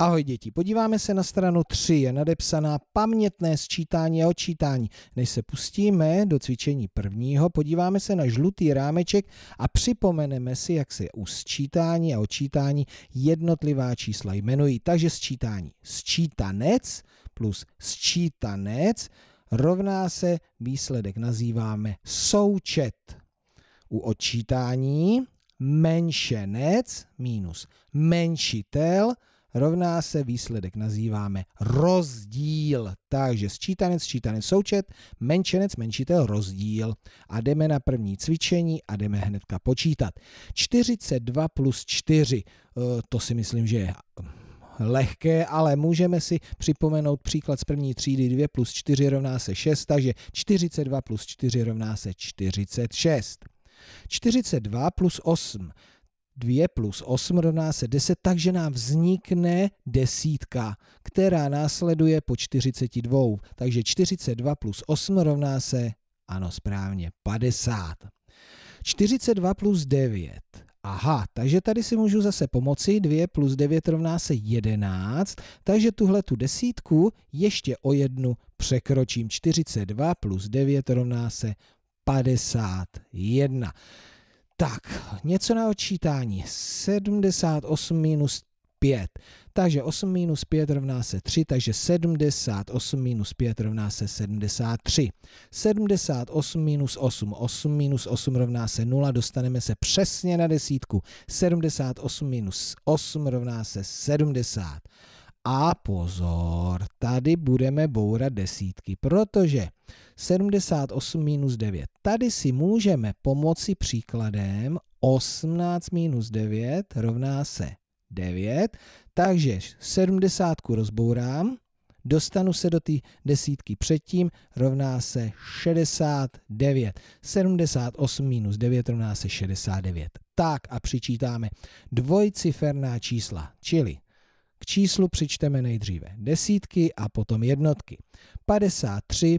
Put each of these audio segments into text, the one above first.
Ahoj děti, podíváme se na stranu 3, je nadepsaná pamětné sčítání a odčítání. Než se pustíme do cvičení prvního, podíváme se na žlutý rámeček a připomeneme si, jak se u sčítání a odčítání jednotlivá čísla jmenují. Takže sčítání sčítanec plus sčítanec rovná se výsledek, nazýváme součet. U odčítání menšenec minus menšitel rovná se výsledek nazýváme rozdíl. Takže sčítanec, sčítanec, součet, menšenec, menšitel, rozdíl. A jdeme na první cvičení a jdeme hnedka počítat. 42 plus 4, eh, to si myslím, že je hm, lehké, ale můžeme si připomenout příklad z první třídy 2 plus 4 rovná se 6, takže 42 plus 4 rovná se 46. 42 plus 8. 2 plus 8 rovná se 10, takže nám vznikne desítka, která následuje po 42. Takže 42 plus 8 rovná se, ano správně, 50. 42 plus 9. Aha, takže tady si můžu zase pomoci, 2 plus 9 rovná se 11, takže tuhle tu desítku ještě o jednu překročím. 42 plus 9 rovná se 51. Tak, něco na odčítání. 78 minus 5. Takže 8 minus 5 rovná se 3, takže 78 minus 5 rovná se 73. 78 minus 8, 8 minus 8 rovná se 0, dostaneme se přesně na desítku. 78 minus 8 rovná se 70. A pozor, tady budeme bourat desítky, protože 78 minus 9. Tady si můžeme pomoci příkladem 18 minus 9 rovná se 9, takže 70 rozbourám, dostanu se do té desítky předtím, rovná se 69. 78 minus 9 rovná se 69. Tak a přičítáme dvojciferná čísla, čili k číslu přičteme nejdříve desítky a potom jednotky. 53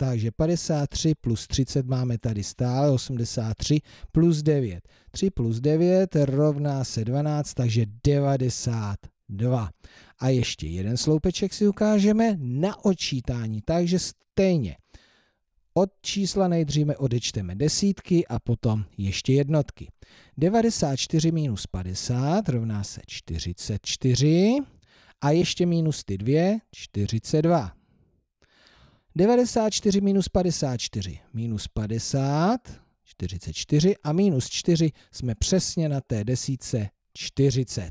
Takže 53 plus 30 máme tady stále, 83 plus 9. 3 plus 9 rovná se 12, takže 92. A ještě jeden sloupeček si ukážeme na odčítání, takže stejně. Od čísla nejdříve odečteme desítky a potom ještě jednotky. 94 minus 50 rovná se 44 a ještě minus ty dvě, 42. 94 minus 54, minus 50, 44 a minus 4 jsme přesně na té desíce 40.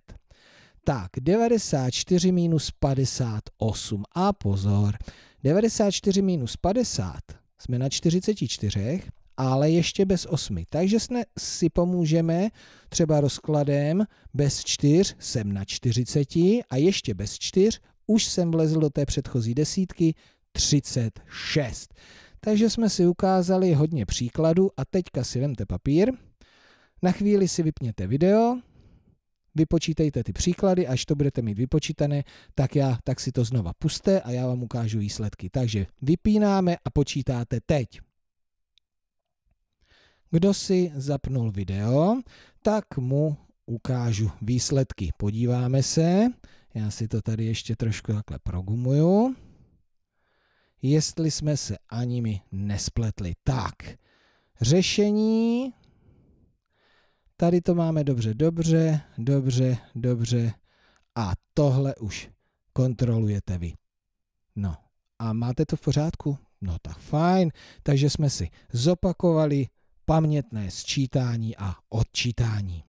Tak, 94 minus 58 a pozor, 94 minus 50 jsme na 44, ale ještě bez 8. Takže jsme, si pomůžeme třeba rozkladem bez 4 jsem na 40 a ještě bez 4 už jsem vlezl do té předchozí desítky, 36. Takže jsme si ukázali hodně příkladů a teďka si vemte papír, na chvíli si vypněte video, vypočítejte ty příklady, až to budete mít vypočítané, tak, já, tak si to znova puste a já vám ukážu výsledky. Takže vypínáme a počítáte teď. Kdo si zapnul video, tak mu ukážu výsledky. Podíváme se, já si to tady ještě trošku takhle progumuju jestli jsme se ani my nespletli. Tak, řešení. Tady to máme dobře, dobře, dobře, dobře. A tohle už kontrolujete vy. No a máte to v pořádku? No tak fajn, takže jsme si zopakovali pamětné sčítání a odčítání.